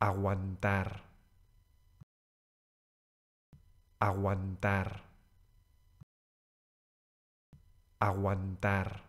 aguantar, aguantar, aguantar.